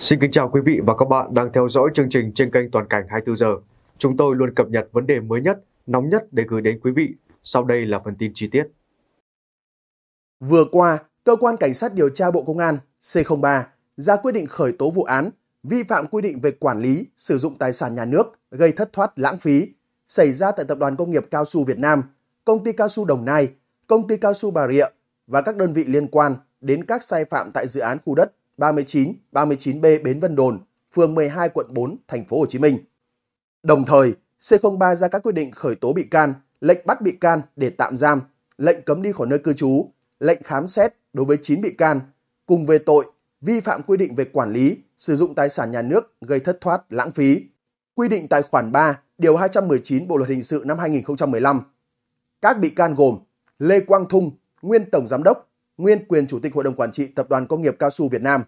Xin kính chào quý vị và các bạn đang theo dõi chương trình trên kênh Toàn cảnh 24 giờ. Chúng tôi luôn cập nhật vấn đề mới nhất, nóng nhất để gửi đến quý vị. Sau đây là phần tin chi tiết. Vừa qua, cơ quan cảnh sát điều tra Bộ Công an C03 ra quyết định khởi tố vụ án vi phạm quy định về quản lý, sử dụng tài sản nhà nước gây thất thoát lãng phí xảy ra tại Tập đoàn Công nghiệp Cao su Việt Nam, Công ty Cao su Đồng Nai, Công ty Cao su Bà Rịa và các đơn vị liên quan đến các sai phạm tại dự án khu đất 39, 39B Bến Vân Đồn, phường 12 quận 4, thành phố Hồ Chí Minh. Đồng thời, C03 ra các quyết định khởi tố bị can, lệnh bắt bị can để tạm giam, lệnh cấm đi khỏi nơi cư trú, lệnh khám xét đối với 9 bị can cùng về tội vi phạm quy định về quản lý, sử dụng tài sản nhà nước gây thất thoát, lãng phí, quy định tại khoản 3, điều 219 Bộ luật hình sự năm 2015. Các bị can gồm Lê Quang Thung, nguyên tổng giám đốc, nguyên quyền chủ tịch hội đồng quản trị Tập đoàn Công nghiệp Cao su Việt Nam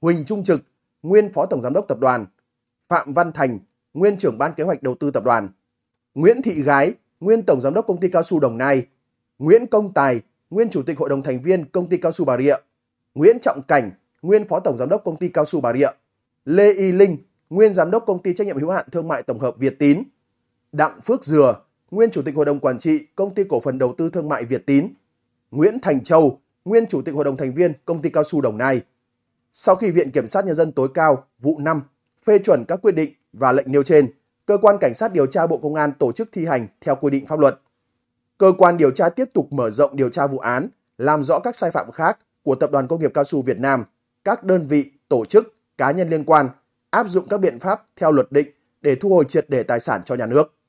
Huỳnh Trung Trực, nguyên phó tổng giám đốc tập đoàn, Phạm Văn Thành, nguyên trưởng ban kế hoạch đầu tư tập đoàn, Nguyễn Thị Gái, nguyên tổng giám đốc công ty cao su Đồng Nai, Nguyễn Công Tài, nguyên chủ tịch hội đồng thành viên công ty cao su Bà Rịa, Nguyễn Trọng Cảnh, nguyên phó tổng giám đốc công ty cao su Bà Rịa, Lê Y Linh, nguyên giám đốc công ty trách nhiệm hữu hạn thương mại tổng hợp Việt Tín, Đặng Phước Dừa, nguyên chủ tịch hội đồng quản trị công ty cổ phần đầu tư thương mại Việt Tín, Nguyễn Thành Châu, nguyên chủ tịch hội đồng thành viên công ty cao su Đồng Nai. Sau khi Viện Kiểm sát Nhân dân tối cao vụ 5 phê chuẩn các quyết định và lệnh nêu trên, cơ quan cảnh sát điều tra Bộ Công an tổ chức thi hành theo quy định pháp luật. Cơ quan điều tra tiếp tục mở rộng điều tra vụ án, làm rõ các sai phạm khác của Tập đoàn Công nghiệp Cao su Việt Nam, các đơn vị, tổ chức, cá nhân liên quan, áp dụng các biện pháp theo luật định để thu hồi triệt để tài sản cho nhà nước.